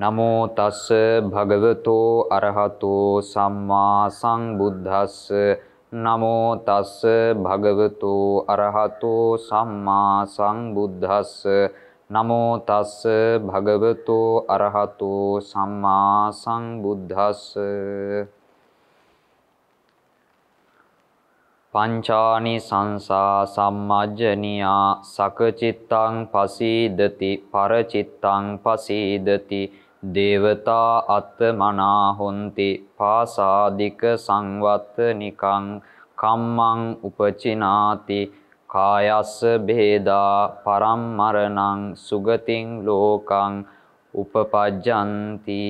නමෝ තස්ස භගවතෝ අරහතෝ සම්මා සංබුද්දස්ස නමෝ තස්ස භගවතෝ අරහතෝ සම්මා සංබුද්දස්ස නමෝ තස්ස භගවතෝ අරහතෝ සම්මා සංබුද්දස්ස පංචානි සංසා සම්මජ්ජනියා සකචිත්තං පසීදති පරචිත්තං පසීදති දේවතා අත්මනා හොಂತಿ පාසාదిక සංවත්ත නිකං කම්මං උපචිනාති කායස්ස බේදා පරම්මරණං සුගතින් ලෝකං උපපජ්ජಂತಿ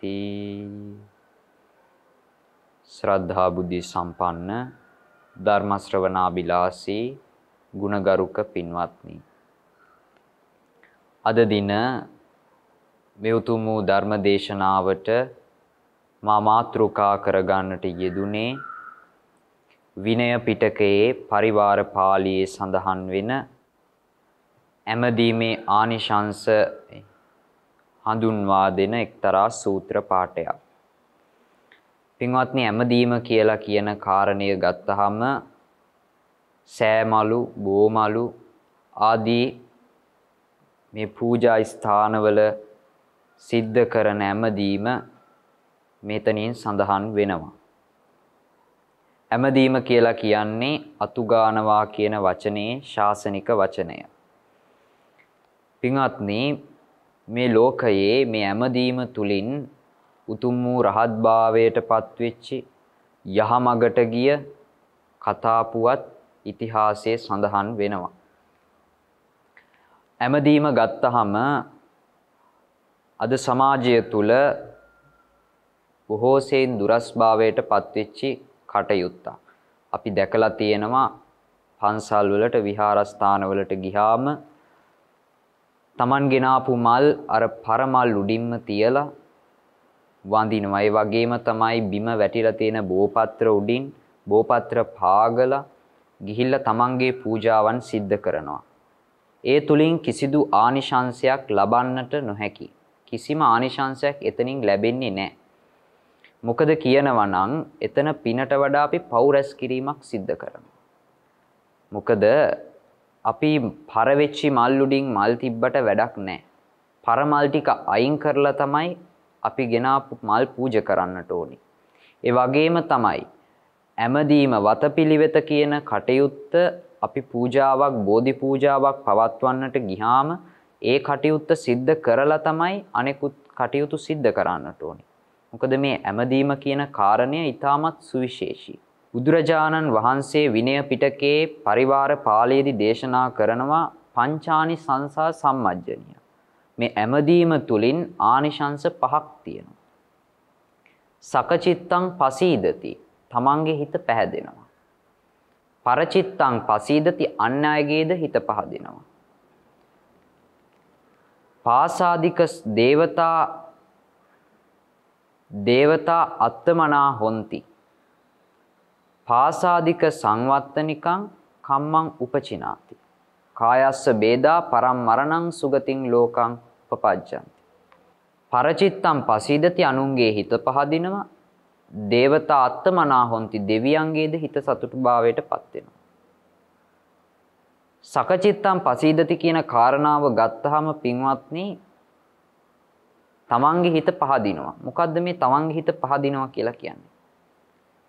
තී ශ්‍රද්ධා බුද්ධි සම්පන්න ධර්ම ශ්‍රවණාබිලාසී ගුණගරුක පින්වත්නි අද දින මේ උතුම් වූ ධර්ම දේශනාවට මා මාතෘකා කරගන්නට යෙදුනේ විනය පිටකයේ පරිවාර පාළියේ සඳහන් වෙන ඇමදීමේ ආනිශංස හඳුන්වා දෙන එක්තරා සූත්‍ර පාඨයක්. පින්වත්නි ඇමදීම කියලා කියන කාරණය ගත්තහම සෑමලු, බෝමලු ආදී මේ පූජා ස්ථානවල සිද්ධ කරන හැමදීම මෙතනින් සඳහන් වෙනවා. හැමදීම කියලා කියන්නේ අතුගානවා කියන වචනේ ශාසනික වචනය. පින්වත්නි මේ ලෝකයේ මේ හැමදීම තුලින් උතුම් වූ රහත්භාවයට පත්වෙච්චි යහමගට ගිය කතාපුවත් ඉතිහාසයේ සඳහන් වෙනවා. ඇමදීම ගත්තහම අද සමාජය තුළ බොහෝ සෙයින් දුරස්භාවයට පත්වෙච්චි කටයුත්තා. අපි දැකලා තියෙනවා පන්සල් වලට විහාරස්ථාන වලට ගිහාම Taman ගෙනාපු මල් අර පරමල් උඩින්ම තියලා වඳිනවා. ඒ වගේම තමයි බිම වැටිලා තියෙන බෝපත්‍ර උඩින් බෝපත්‍ර පාගලා ගිහිල්ලා Tamanගේ පූජාවන් සිද්ධ කරනවා. ඒ තුලින් කිසිදු ආනිශංසයක් ලබන්නට නොහැකි. කිසිම ආනිශංසයක් එතනින් ලැබෙන්නේ නැහැ. මොකද කියනවා නම් එතන පිනට වඩා අපි පව් රැස් කිරීමක් සිද්ධ කරනවා. මොකද අපි පරවෙච්චි මල් උඩින් මල් තිබ්බට වැඩක් නැහැ. පර මල් ටික අයින් කරලා තමයි අපි ගෙනාපු මල් පූජ කරන්නට ඕනි. ඒ වගේම තමයි ඇමදීම වතපිලිවෙත කියන කටයුත්ත අපි පූජාවක් බෝධි පූජාවක් පවත්වන්නට ගිහාම ඒ කටයුත්ත සිද්ධ කරලා තමයි අනෙකුත් කටයුතු සිද්ධ කරන්නට ඕනි. මොකද මේ ඇමදීම කියන කාරණය ඉතාමත් සුවිශේෂී. බුදුරජාණන් වහන්සේ විනය පිටකේ පරිවාර පාලයේදී දේශනා කරනවා පංචානි සංසා සම්මජ්ජනිය. මේ ඇමදීම තුලින් ආනිශංස පහක් තියෙනවා. සකචිත්තං පසීදති. තමන්ගේ හිත පැහැදෙනවා. පරචිත්තං පසීදති අන් අයගේද හිත පහදිනවා. පාසාදික දේවතා දේවතා අත්තමනා හොಂತಿ පාසාදික සංවත්තනිකං කම්මං උපචිනාති කායස්ස බේදා පරම්මරණං සුගතින් ලෝකං උපපජ්ජಂತಿ පරචිත්තම් පසීදති අනුන්ගේ හිත පහදිනවා දේවතා අත්තමනා හොಂತಿ දෙවියන්ගේද හිත සතුටුභාවයට පත් වෙනවා සකචිත්තම් පසීදති කියන කාරණාව ගත්තාම පින්වත්නි තමන්ගේ හිත පහදිනවා. මොකද්ද මේ තමන්ගේ හිත පහදිනවා කියලා කියන්නේ?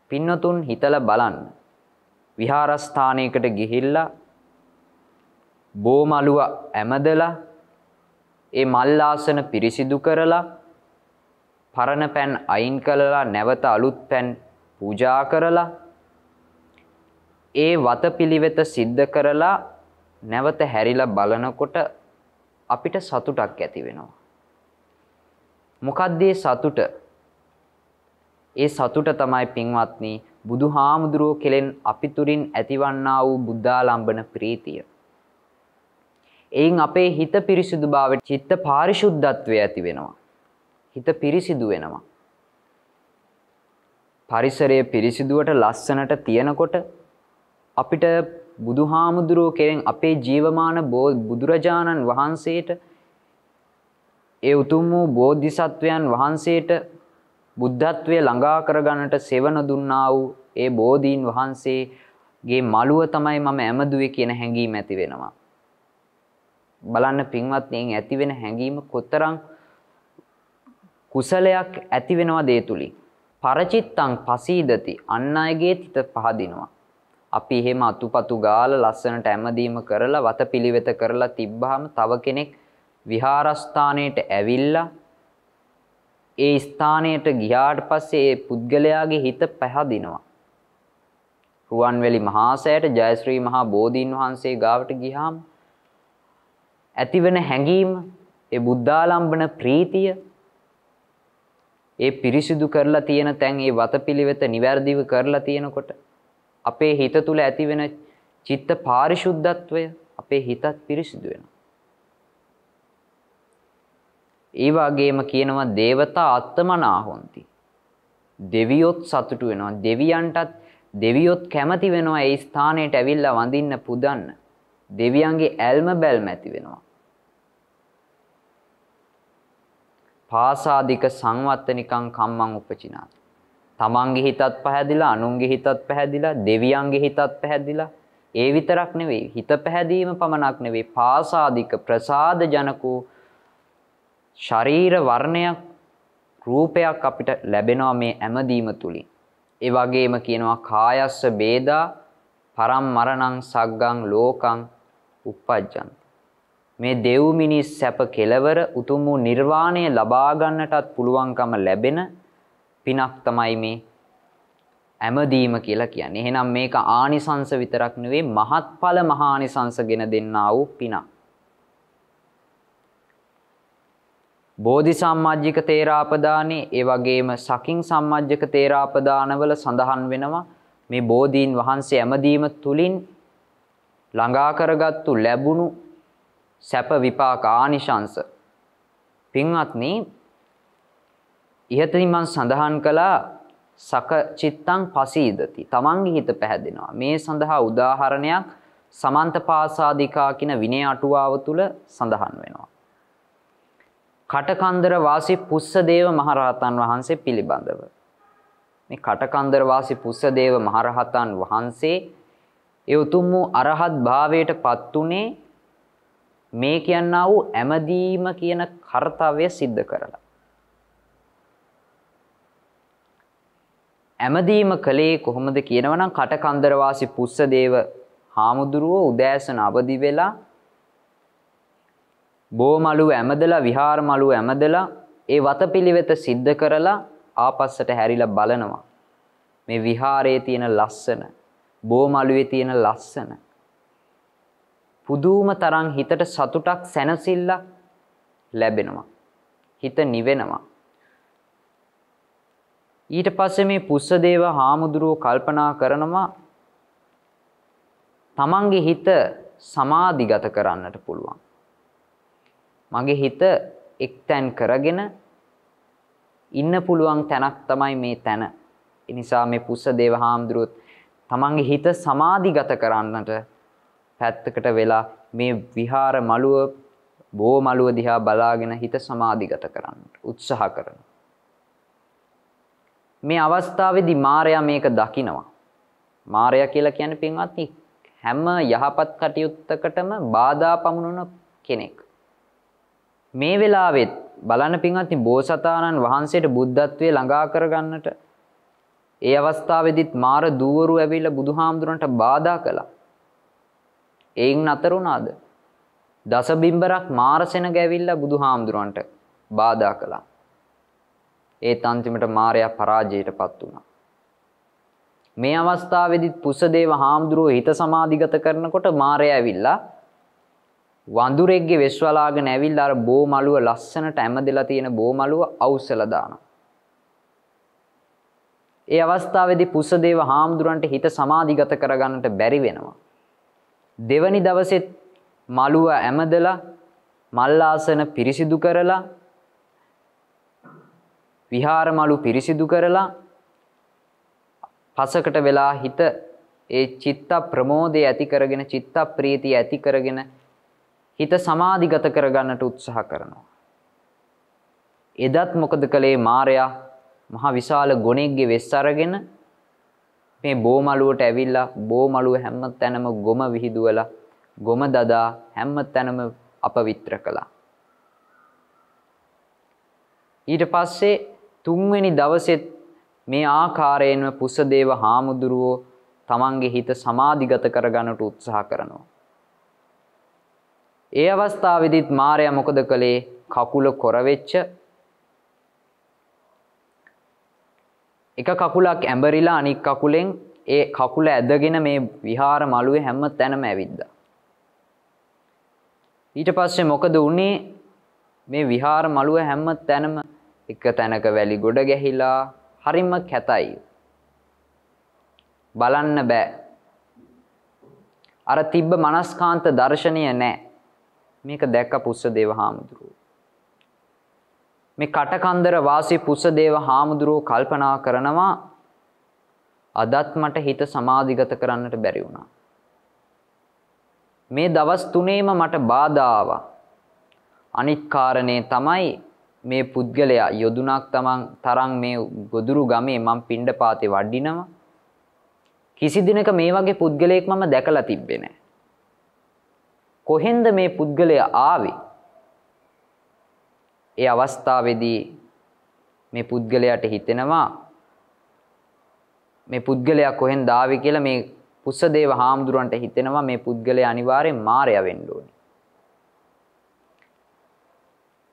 පින්නතුන් හිතලා බලන්න. විහාරස්ථානයකට ගිහිල්ලා බෝමලුව ඇමදලා ඒ මල් ආසන පිරිසිදු කරලා පරණ පෑන් අයින් කළලා නැවත අලුත් පෑන් පූජා කරලා ඒ වතපිලිවෙත සිද්ධ කරලා නැවත හැරිලා බලනකොට අපිට සතුටක් ඇති වෙනවා. මොකක්ද සතුට? ඒ සතුට තමයි පින්වත්නි බුදුහාමුදුරුව කෙලෙන් අපිතුරින් ඇතිවන්නා වූ බුද්ධාලම්බන ප්‍රීතිය. එයින් අපේ හිත පිරිසිදුභාව චිත්ත පාරිශුද්ධත්වය ඇති වෙනවා. හිත පිරිසිදු වෙනවා. පරිසරය පිරිසිදුවට ලස්සනට තියෙනකොට අපිට බුදුහාමුදුරුවෝ කෙරෙන් අපේ ජීවමාන බුදුරජාණන් වහන්සේට ඒ උතුම් වූ බෝධිසත්වයන් වහන්සේට බුද්ධත්වය ළඟා කරගන්නට සෙවන දුන්නා වූ ඒ බෝධීන් වහන්සේගේ මළුව තමයි මම ඇමදුවේ කියන හැඟීම ඇති වෙනවා. බලන්න පින්වත්නයෙන් ඇතිවෙන හැඟීම කොතරං කුසලයක් ඇතිවෙනවා දේ තුළින්. පරචිත්තං පසීදති අන්න අයගේ තිත පහදිනවා. අපි එහෙම අතුපතු ගාල ලස්සනට ඇමදීම කරලා වත පිළිවෙත කරලා තිබ්බහම තව කෙනෙක් විහාරස්ථානයට ඇවිල්ලා ඒ ස්ථානයට ගියාට පස්සේ ඒ පුද්ගලයාගේ හිත පැහැදිනවා. රුවන්වැලි මහාසෑයට ජයශ්‍රී මහා බෝධීන් වහන්සේ ගාවට ගිහාම ඇතිවන හැඟීම ඒ බුද්ධාලම්බන ප්‍රීතිය ඒ පිරිසිදු කරලා තියෙන තැන් ඒ වතපිළිවෙත નિවැරදිව කරලා තියෙනකොට අපේ හිත තුළ ඇති වෙන චිත්ත පාරිශුද්ධත්වය අපේ හිතත් පිරිසිදු වෙනවා. ඒ වගේම කියනවා දේවතා අත්තමනා හොಂತಿ. දෙවියොත් සතුටු වෙනවා. දෙවියන්ටත් දෙවියොත් කැමති වෙනවා ඒ ස්ථානයට ඇවිල්ලා වඳින්න පුදන්න. දෙවියන්ගේ ඇල්ම බැල්ම ඇති වෙනවා. පාසාදික සංවත්තනිකං කම්මං උපචිනාති. තමන්ගේ හිතත් පැහැදිලා අනුන්ගේ හිතත් පැහැදිලා දෙවියන්ගේ හිතත් පැහැදිලා ඒ විතරක් නෙවෙයි හිත පැහැදීම පමණක් නෙවෙයි පාසාదిక ප්‍රසාද ජනකෝ ශරීර වර්ණයක් රූපයක් අපිට ලැබෙනවා මේ ඇමදීම තුලින් ඒ වගේම කියනවා කායස්ස බේදා පරම් මරණං සග්ගං ලෝකං uppajjanti මේ දෙව් මිනිස් සැප කෙලවර උතුම් වූ නිර්වාණය ලබා ගන්නටත් පුළුවන්කම ලැබෙන පිනක් තමයි මේ ඇමදීම කියලා කියන්නේ. එහෙනම් මේක ආනිසංස විතරක් නෙවෙයි මහත්ඵල මහානිසංස ගෙන දෙන්නා වූ පිනක්. බෝධි සම්මාජ්ජික තේරාපදානේ ඒ වගේම සකින් සම්මාජ්ජික තේරාපදානවල සඳහන් වෙනවා මේ බෝධීන් වහන්සේ ඇමදීම තුලින් ළඟා කරගත්තු ලැබුණු සැප විපාක ආනිශංස පින්වත්නි ඉහතින් මං සඳහන් කළා සකචිත්තං පසීදති. තමන්ගේ හිත පැහැදෙනවා. මේ සඳහා උදාහරණයක් සමන්ත පාසාදිකා කියන විනය අටුවාව තුළ සඳහන් වෙනවා. කටකන්දර වාසී පුස්සදේව මහරහතන් වහන්සේ පිළිබඳව. මේ කටකන්දර වාසී පුස්සදේව මහරහතන් වහන්සේ ඒ උතුම් වූ අරහත් භාවයට පත් උනේ මේ කියන්නා වූ ඇමදීම කියන කාර්යය સિદ્ધ කරලා. ඇමදීම කළේ කොහොමද කියනවනම් කටකන්දරවාසි පුස්සදේව හාමුදුරුවෝ උදෑසන අවදි වෙලා බෝමලු ඇමදලා විහාරමලු ඇමදලා ඒ වතපිළිවෙත සිද්ධ කරලා ආපස්සට හැරිලා බලනවා. මේ විහාරයේ තියෙන ලස්සන, බෝමලුවේ තියෙන ලස්සන. පුදුම තරම් හිතට සතුටක් සැනසෙල්ලක් ලැබෙනවා. හිත නිවෙනවා. ඊට පස්සේ මේ පුස්සදේව හාමුදුරුව කල්පනා කරනවා තමන්ගේ හිත සමාධිගත කරන්නට පුළුවන්. මගේ හිත එක්තැන් කරගෙන ඉන්න පුළුවන් තැනක් තමයි මේ තැන. එනිසා මේ පුස්සදේව හාමුදුරුවත් තමන්ගේ හිත සමාධිගත කරන්නට පැත්තකට වෙලා මේ විහාර මළුව බෝ මළුව දිහා බලාගෙන හිත සමාධිගත කරන්න උත්සාහ කරනවා. මේ අවස්ථාවේදී මාරයා මේක දකිනවා. මාරයා කියලා කියන්නේ පින්වත්නි හැම යහපත් කටයුත්තකටම බාධා පමුණුන කෙනෙක්. මේ වෙලාවෙත් බලන්න පින්වත්නි බෝසතාණන් වහන්සේට බුද්ධත්වයේ ළඟා කරගන්නට ඒ අවස්ථාවේදීත් මාර දුවරු ඇවිල්ලා බුදුහාමුදුරන්ට බාධා කළා. එයින් නතර වුණාද? දසබිම්බරක් මාරසෙනග ඇවිල්ලා බුදුහාමුදුරන්ට බාධා කළා. ඒත් අන්තිමට මාරයා පරාජයටපත් වුණා. මේ අවස්ථාවේදීත් පුසදේව හාමුදුරුව හිත සමාධිගත කරනකොට මාරයා ඇවිල්ලා වඳුරෙක්ගේ වෙස් වලාගෙන ඇවිල්ලා අර බෝ මලුව ලස්සනට ඇමදලා තියෙන බෝ මලුව අවුස්සලා දානවා. ඒ අවස්ථාවේදී පුසදේව හාමුදුරන්ට හිත සමාධිගත කරගන්නට බැරි වෙනවා. දෙවනි දවසෙත් මලුව ඇමදලා මල්ලාසන පිරිසිදු කරලා විහාරමලු පිරිසිදු කරලා පසකට වෙලා හිත ඒ චිත්ත ප්‍රමෝදය ඇති කරගෙන චිත්ත ප්‍රීතිය ඇති කරගෙන හිත සමාධිගත කරගන්නට උත්සාහ කරනවා. එදත් මොකද කළේ මාරයා මහා විශාල ගොනෙක්ගේ වෙස් අරගෙන මේ බෝමලුවට ඇවිල්ලා බෝමලුව හැම තැනම ගොම විහිදුවලා ගොම දදා හැම තැනම අපවිත්‍ර කළා. ඊට පස්සේ තුන්වෙනි දවසෙත් මේ ආකාරයෙන්ම පුසදේව හාමුදුරුවෝ තමන්ගේ හිත සමාධිගත කරගන්නට උත්සාහ කරනවා. ඒ අවස්ථාවේදීත් මාරයා මොකද කළේ? කකුල කොරවෙච්ච එක කකුලක් ඇඹරිලා අනිත් කකුලෙන් ඒ කකුල ඇදගෙන මේ විහාර මළුවේ හැම තැනම ඇවිද්දා. ඊට පස්සේ මොකද වුනේ? මේ විහාර මළුව හැම තැනම එක තැනක වැලි ගොඩ ගැහිලා හරිම කැතයි. බලන්න බෑ. අර තිබ්බ මනස්කාන්ත දර්ශනය නෑ. මේක දැක්ක පුස්සදේව හාමුදුරුවෝ. මේ කටකන්දර වාසී පුස්සදේව හාමුදුරුවෝ කල්පනා කරනවා අදත් මට හිත සමාධිගත කරන්නට බැරි වුණා. මේ දවස් තුනේම මට බාධා ආවා. අනිත් කාරණේ තමයි මේ පුද්ගලයා යොදුනක් තමන් තරම් මේ ගොදුරු ගමේ මම පිණ්ඩ පාතේ වඩිනවා. කිසි දිනක මේ වගේ පුද්ගලයෙක් මම දැකලා තිබ්බේ නෑ. කොහෙන්ද මේ පුද්ගලයා ආවේ? ඒ අවස්ථාවේදී මේ පුද්ගලයාට හිතෙනවා මේ පුද්ගලයා කොහෙන් දාවේ කියලා මේ පුස්සදේව හාමුදුරන්ට හිතෙනවා මේ පුද්ගලයා අනිවාර්යෙන් මාරයා වෙන්න ඕනේ.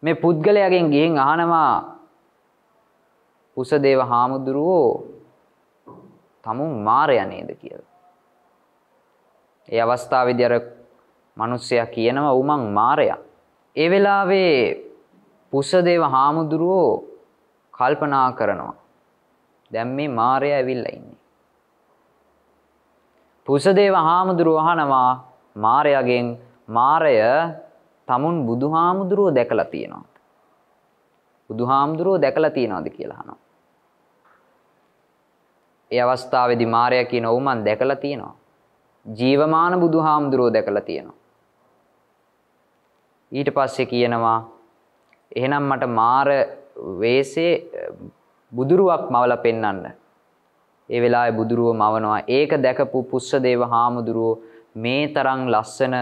මේ පුද්ගලයාගෙන් ගිහින් අහනවා උසදේව හාමුදුරුවෝ තමුන් මාරය නේද කියලා. ඒ අවස්ථාවේදී අර මිනිස්සයා කියනවා "ඌ මං මාරයා." ඒ වෙලාවේ පුසදේව හාමුදුරුවෝ කල්පනා කරනවා. දැන් මේ මාරයා ඇවිල්ලා ඉන්නේ. පුසදේව හාමුදුරුවෝ අහනවා මාරයාගෙන් මාරය තමුන් බුදුහාමුදුරුව දැකලා තියෙනවා. බුදුහාමුදුරුව දැකලා තියනවාද කියලා අහනවා. ඒ අවස්ථාවේදී මාරයා කියන "ඔව් මං දැකලා තියෙනවා." ජීවමාන බුදුහාමුදුරුව දැකලා තියෙනවා. ඊට පස්සේ කියනවා එහෙනම් මට මාර වේසේ බුදුරුවක් මවලා පෙන්වන්න. ඒ වෙලාවේ බුදුරුව මවනවා. ඒක දැකපු පුස්සදේව හාමුදුරුව මේ තරම් ලස්සන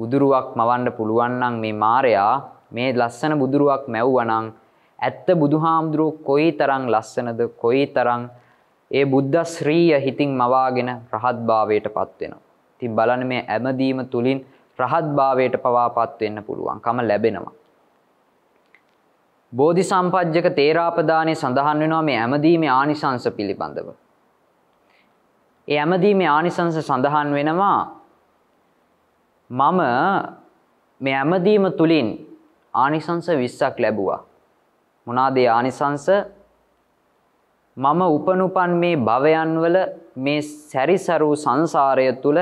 බුදුරුවක් මවන්න පුළුවන් නම් මේ මාරයා මේ ලස්සන බුදුරුවක් මැව්වනම් ඇත්ත බුදුහාමුදුරුව කොයි තරං ලස්සනද කොයි තරං ඒ බුද්ධ ශ්‍රීය හිතින් මවාගෙන රහත්භාවයට පත්වෙනවා. තින් බලන මේ ඇමදීම තුළින් රහත්භාවයට පවා පත්වෙන්න පුළුවන් කම ලැබෙනවා. බෝධි සම්පජ්ජක තේරාපදානය සඳහන් වෙනවා මේ ඇමදීමේ ආනිසංස පිළිබඳව. ඒ ඇමදීමේ ආනිසංස සඳහන් වෙනවා මම මේ ඇමදීම තුළින් ආනිසංස විස්සක් ලැබුවා. මොනාදේ ආනිසංස මම උපනුපන් මේ භවයන්වල මේ සැරිසරූ සංසාරය තුළ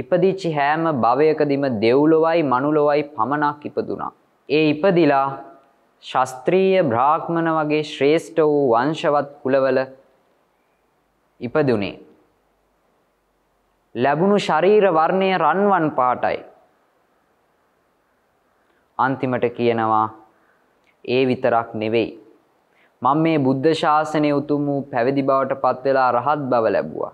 ඉපදිච්චි හෑම භවයකදිම දෙව්ලොවයි මනුලොවයි පමණක් ඉපදුනා. ඒ ඉපදිලා ශස්ත්‍රීය බ්‍රාහ්මණ වගේ ශ්‍රේෂ්ඨ වූ වංශවත් කුලවල ඉපදුනේ. ලැබුණු ශරීර වර්ණය රන්වන් පාටයි. අන්තිමට කියනවා ඒ විතරක් නෙවෙයි. මම මේ බුද්ධ ශාසනය උතුම් වූ පැවිදි බවට පත් වෙලා රහත් බව ලැබුවා.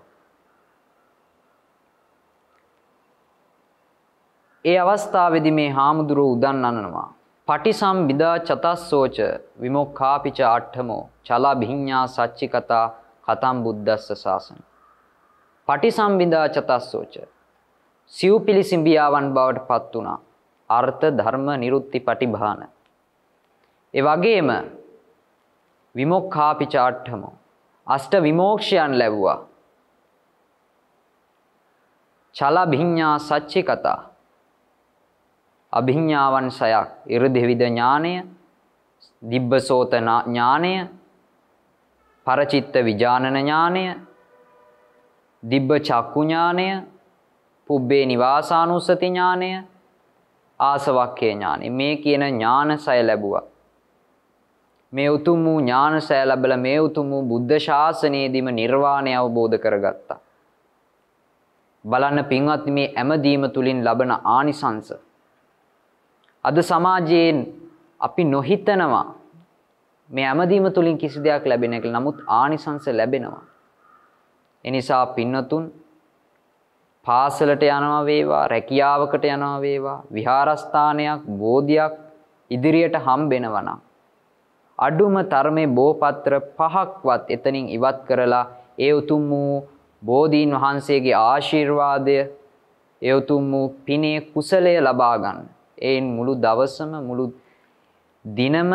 ඒ අවස්ථාවේදී මේ හාමුදුරුව උදන් අනනවා. පටිසම්බිදා චතස්සෝච විමුක්ඛාපිච අට්ඨමෝ චලා භිඤ්ඤා සච්චිකතා කතම් බුද්දස්ස ශාසනය පටිසම්බිදා චතස්සෝච. සිව් පිළිසිම්බියාවන් බවට පත් වුණා. අර්ථ ධර්ම නිරුත්ති පටිභාන. එ වගේම විමොක්කාපිචාට්ටමෝ. අෂ්ට විමෝක්ෂයන් ලැබ්වා. චලභිඤ්ඥා සච්චි කතා. අභිඤ්ඥාවන් සයක් ඉරු දෙවිද ඥානය දිබ්බසෝත ඥානය පරචිත්ත විජානන ඥානය දිබ්බ චක්කු ඥානය, පුබ්බේ නිවාසානුස්සති ඥානය, ආසවක්ඛේ ඥානය. මේ කියන ඥානසය ලැබුවා. මේ උතුම් වූ ඥානසය ලැබලා මේ උතුම් වූ බුද්ධ ශාසනයේදීම නිර්වාණය අවබෝධ කරගත්තා. බලන්න පින්වත් මේ ඇමදීම තුලින් ලබන ආනිසංස. අද සමාජයෙන් අපි නොහිතනවා මේ ඇමදීම තුලින් කිසි දෙයක් ලැබෙන එක. නමුත් ආනිසංස ලැබෙනවා. එනිසා පින්නතුන් පාසලට යනවා වේවා රැකියාවකට යනවා වේවා විහාරස්ථානයක් බෝධියක් ඉදිරියට හම්බෙනවා නම් අඩුම තරමේ බෝපත්‍ර පහක්වත් එතනින් ඉවත් කරලා ඒ උතුම් වූ බෝධීන් වහන්සේගේ ආශිර්වාදය ඒ උතුම් වූ පිනේ කුසලය ලබා ගන්න. එයින් මුළු දවසම මුළු දිනම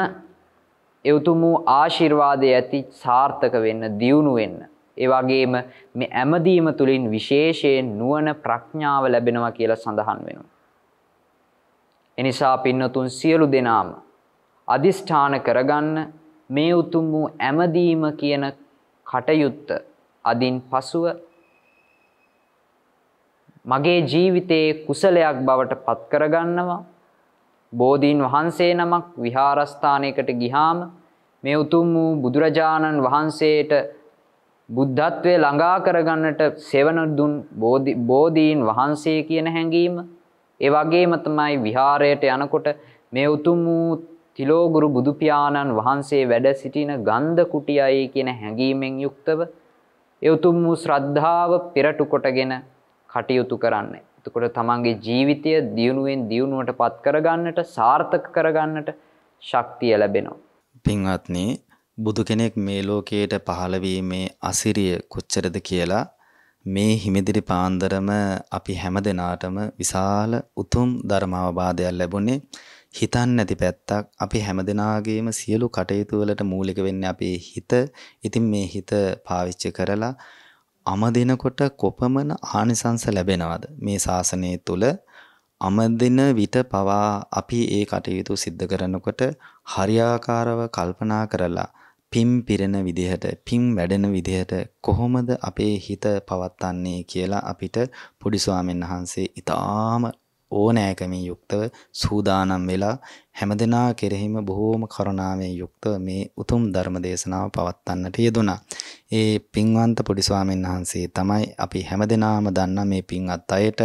ඒ උතුම් වූ ආශිර්වාදය ඇති සාර්ථක වෙන්න, දියුණු වෙන්න ඒවාගේම මේ ඇමදීම තුළින් විශේෂයෙන් නුවන ප්‍රඥාව ලැබෙනවා කියලා සඳහන් වෙනවා. එනිසා පින්නතුන් සියලු දෙනාම අධිෂ්ඨාන කරගන්න මේ උතුම් වූ ඇමදීම කියන කටයුත්ත අදින් පසුව මගේ ජීවිතයේ කුසලයක් බවට පත් කරගන්නවා බෝධීන් වහන්සේ නමක් විහාරස්ථානයකට ගිහාම මේ උතුම් වූ බුදුරජාණන් වහන්සේට බුද්ධත්වය ළඟා කරගන්නට සෙවන දුන් බෝධීන් වහන්සේ කියන හැඟීම ඒ වගේම තමයි විහාරයට යනකොට මේ උතුම් වූ තිලෝගුරු බුදු පියාණන් වහන්සේ වැඩ සිටින ගන්ධ කුටියයි කියන හැඟීමෙන් යුක්තව ඒ උතුම් වූ ශ්‍රද්ධාව පෙරටු කොටගෙන කටයුතු කරන්න. එතකොට තමන්ගේ ජීවිතය දියුණුවෙන් දියුණුවටපත් කරගන්නට සාර්ථක කරගන්නට ශක්තිය ලැබෙනවා. පින්වත්නි බුදු කෙනෙක් මේ ලෝකයට පහළවීමේ අසිරිය කොච්චරද කියලා මේ හිමිදිරි පාන්දරම අපි හැම දෙනාටම විශාල උතුම් ධර්මාවබාධයක් ලැබුණේ හිතන් නැති පැත්තක් අපි හැම දෙනාගේම සියලු කටයුතුවලට මූලික වෙන්න අපේ හිත ඉතින් මේ හිත පාවිච්චි කරලා අමදිනකොට කොපමන ආනිසංස ලැබෙනවද මේ ශාසනය තුළ අමදින විට පවා අපි ඒ කටයුතු සිද්ධ කරනකොට හරියාකාරව කල්පනා කරලා පිම් පිරෙන විදිහට පිම් වැඩෙන විදිහට කොහොමද අපේ හිත පවත්න්නේ කියලා අපිට පොඩි ස්වාමීන් වහන්සේ ඊටාම ඕනෑකමින් යුක්තව සූදානම් වෙලා හැමදෙනා කෙරෙහිම බොහෝම කරුණාවෙන් යුක්තව මේ උතුම් ධර්ම දේශනාව පවත්වන්නට යෙදුණා. ඒ පින්වන්ත පොඩි ස්වාමීන් වහන්සේ තමයි අපි හැමදෙනාම දන්න මේ පින්වත් අයට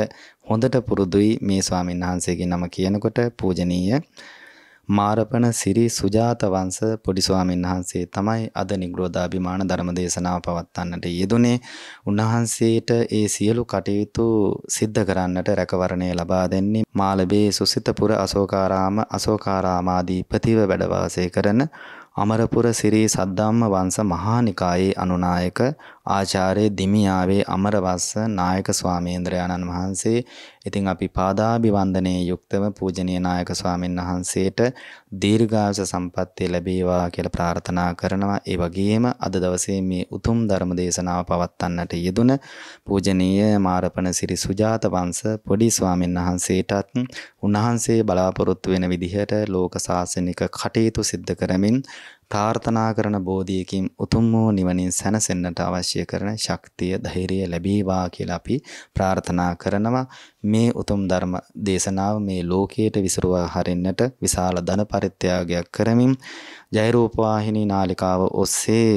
හොඳට පුරුදුයි මේ ස්වාමීන් වහන්සේගේ නම කියනකොට පූජනීය මාරපන සිරි සුජාත වංශ පොඩි ස්වාමීන් වහන්සේ තමයි අද නිග්‍රෝධාභිමාන ධර්ම දේශනාව පවත්වන්නට යෙදුනේ. උන්වහන්සේට ඒ සියලු කටයුතු සිද්ධ කරන්නට රැකවරණය ලබා දෙන්නේ මාලබේ සුසිතපුර අශෝකාරාම අශෝකාරාමාධිපතිව වැඩ කරන අමරපුර සිරි සද්ධම්ම වංශ මහානිකායේ අනුනායක ආචාර්ය දිමියාවේ අමරවස්ස නායක ස්වාමීන්ද්‍රයාණන් වහන්සේ. ඉතින් අපි පාදාභිවන්දනයේ යුක්තව පූජනීය නායක ස්වාමීන් වහන්සේට දීර්ඝාස සම්පත්තිය ලැබේවා කියලා ප්‍රාර්ථනා කරනවා. ඒ වගේම අද දවසේ මේ උතුම් ධර්ම දේශනාව පවත්වන්නට යෙදුන පූජනීය මාරපණ සිරි සුජාත වංශ පොඩි ස්වාමීන් වහන්සේටත් උන්වහන්සේ බලාපොරොත්තු වෙන විදිහට ලෝක සාසනික කටයුතු සිද්ධ කරමින් ප්‍රාර්ථනා කරන බෝධියකින් උතුම් වූ නිවනින් සැනසෙන්නට අවශ්‍ය කරන ශක්තිය ධෛර්යය ලැබේවා කියලා අපි ප්‍රාර්ථනා කරනවා මේ උතුම් ධර්ම දේශනාව මේ ලෝකයට විසිරුවා හරින්නට විශාල ධන පරිත්‍යාගයක් කරමින් ජයරූප වාහිනී නාලිකාව ඔස්සේ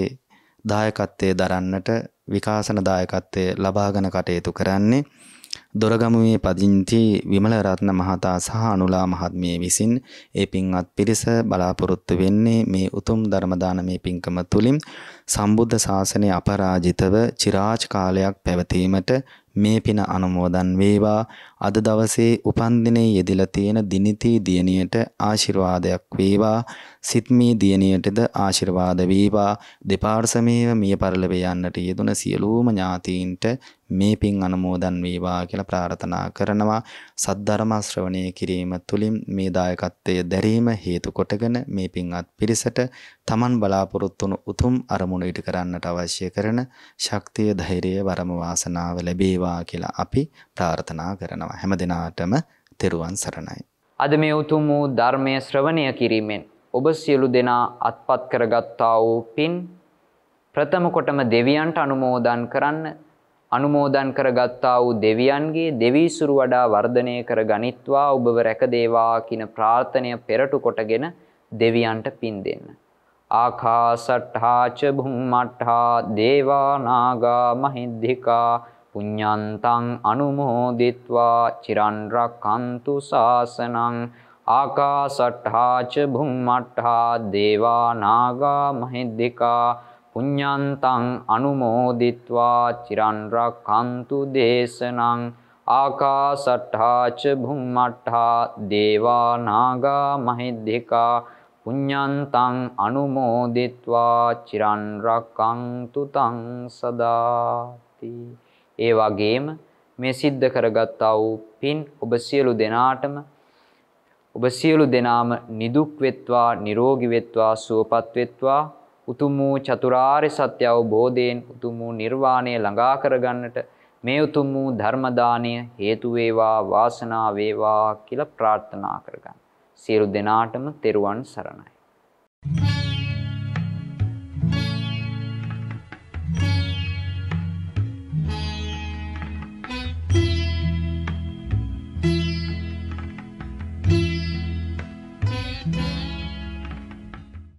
දායකත්වයේ දරන්නට විකාශන දායකත්වයේ ලබාගෙන කටයුතු කරන්නේ දොරගමුවේ පදිංචි විමල රත්න මහතා සහ අනුලා මහත්මිය විසින් ඒ පින්වත් පිරිස බලාපොරොත්තු වෙන්නේ මේ උතුම් ධර්ම දානමේ පින්කම තුලින් සම්බුද්ධ ශාසනය අපරාජිතව চিරාච කාලයක් පැවතීමට මේ පින අනුමෝදන් වේවා අද දවසේ උපන්දිනේ යෙදිලා තියෙන දිනිතී දියණියට ආශිර්වාදයක් වේවා සිත්මී දියණියටද ආශිර්වාද වේවා දෙපාර්සමේව මිය පරලොව යන්නට යෙදුන සියලුම ඥාතීන්ට මේ පින් අනුමෝදන් වේවා කියලා ප්‍රාර්ථනා කරනවා සද්ධර්ම ශ්‍රවණය කිරීම තුළින් මේ දායකත්වය දැරීම හේතු කොටගෙන මේ පින්වත් පිරිසට Taman බලාපොරොත්තු වුණු උතුම් අරමුණු ඉටු කරන්නට අවශ්‍ය කරන ශක්තිය ධෛර්යය වරම වාසනාව ලැබේවා කියලා අපි ප්‍රාර්ථනා කරනවා කරනවා. හැම දිනාටම තෙරුවන් සරණයි. අද මේ උතුම් වූ ධර්මය ශ්‍රවණය කිරීමෙන් ඔබ සියලු දෙනා අත්පත් කරගත්තා වූ පින් ප්‍රථම කොටම දෙවියන්ට අනුමෝදන් කරන්න අනුමෝදන් කරගත්තා වූ දෙවියන්ගේ දෙවිසුරු වඩා වර්ධනය කර ගනිත්වා ඔබව රැකදේවා කියන ප්‍රාර්ථනය පෙරටු කොටගෙන දෙවියන්ට පින් දෙන්න. ආකාසට්ඨාච බුම්මට්ඨා දේවා නාගා මහිද්దికා පුඤ්ඤන්තං අනුමෝදිත්වා චිරන් රක්ඛන්තු සාසනං ආකාසට්ඨා ච භුම්මට්ඨා දේවා නාග මහිද්దికා පුඤ්ඤන්තං අනුමෝදිත්වා චිරන් රක්ඛන්තු දේශනං ආකාසට්ඨා ච භුම්මට්ඨා දේවා නාග මහිද්దికා පුඤ්ඤන්තං අනුමෝදිත්වා චිරන් රක්ඛන්තු තං සදාති ඒ වගේම මේ සිද්ධ කරගත්තා වූ පින් ඔබ සියලු දෙනාටම ඔබ සියලු දෙනාම නිදුක් වෙත්වා නිරෝගී වෙත්වා සුවපත් වෙත්වා උතුම් වූ චතුරාර්ය සත්‍ය අවබෝධයෙන් උතුම් වූ නිර්වාණය ළඟා කරගන්නට මේ උතුම් වූ ධර්ම දාණය හේතු වේවා වාසනාව වේවා කියලා ප්‍රාර්ථනා කරගන්න. සියලු දෙනාටම තෙරුවන් සරණයි. Thank you.